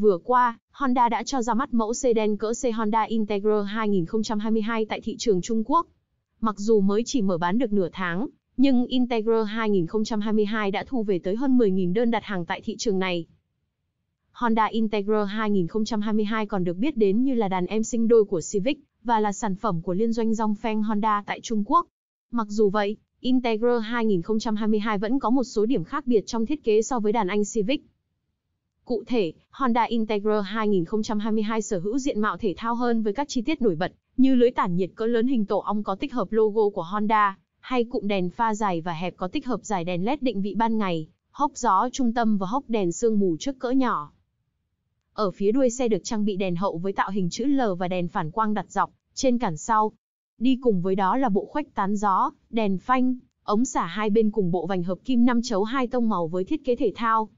Vừa qua, Honda đã cho ra mắt mẫu sedan cỡ C Honda Integra 2022 tại thị trường Trung Quốc. Mặc dù mới chỉ mở bán được nửa tháng, nhưng Integra 2022 đã thu về tới hơn 10.000 đơn đặt hàng tại thị trường này. Honda Integra 2022 còn được biết đến như là đàn em sinh đôi của Civic và là sản phẩm của liên doanh dòng Feng Honda tại Trung Quốc. Mặc dù vậy, Integra 2022 vẫn có một số điểm khác biệt trong thiết kế so với đàn anh Civic. Cụ thể, Honda Integra 2022 sở hữu diện mạo thể thao hơn với các chi tiết nổi bật, như lưới tản nhiệt cỡ lớn hình tổ ong có tích hợp logo của Honda, hay cụm đèn pha dài và hẹp có tích hợp giải đèn LED định vị ban ngày, hốc gió trung tâm và hốc đèn sương mù trước cỡ nhỏ. Ở phía đuôi xe được trang bị đèn hậu với tạo hình chữ L và đèn phản quang đặt dọc trên cản sau. Đi cùng với đó là bộ khuếch tán gió, đèn phanh, ống xả hai bên cùng bộ vành hợp kim 5 chấu 2 tông màu với thiết kế thể thao,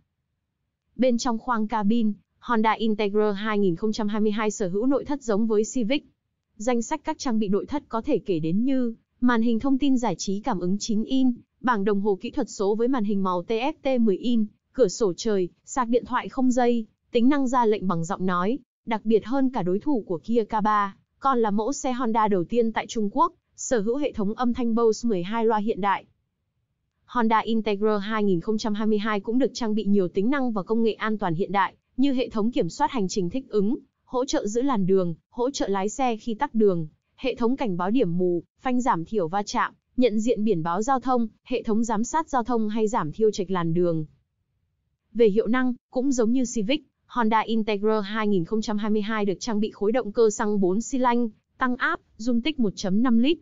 Bên trong khoang cabin, Honda Integra 2022 sở hữu nội thất giống với Civic. Danh sách các trang bị nội thất có thể kể đến như màn hình thông tin giải trí cảm ứng 9 in, bảng đồng hồ kỹ thuật số với màn hình màu TFT 10 in, cửa sổ trời, sạc điện thoại không dây, tính năng ra lệnh bằng giọng nói, đặc biệt hơn cả đối thủ của Kia K3, còn là mẫu xe Honda đầu tiên tại Trung Quốc, sở hữu hệ thống âm thanh Bose 12 loa hiện đại. Honda Integra 2022 cũng được trang bị nhiều tính năng và công nghệ an toàn hiện đại, như hệ thống kiểm soát hành trình thích ứng, hỗ trợ giữ làn đường, hỗ trợ lái xe khi tắc đường, hệ thống cảnh báo điểm mù, phanh giảm thiểu va chạm, nhận diện biển báo giao thông, hệ thống giám sát giao thông hay giảm thiêu trạch làn đường. Về hiệu năng, cũng giống như Civic, Honda Integra 2022 được trang bị khối động cơ xăng 4 xi lanh, tăng áp, dung tích 1.5 lít,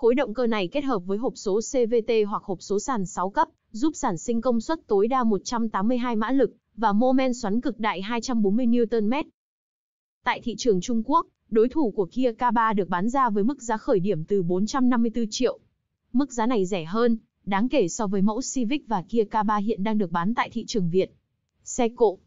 Khối động cơ này kết hợp với hộp số CVT hoặc hộp số sàn 6 cấp, giúp sản sinh công suất tối đa 182 mã lực và mô men xoắn cực đại 240 Nm. Tại thị trường Trung Quốc, đối thủ của Kia K3 được bán ra với mức giá khởi điểm từ 454 triệu. Mức giá này rẻ hơn, đáng kể so với mẫu Civic và Kia K3 hiện đang được bán tại thị trường Việt. Xe cộ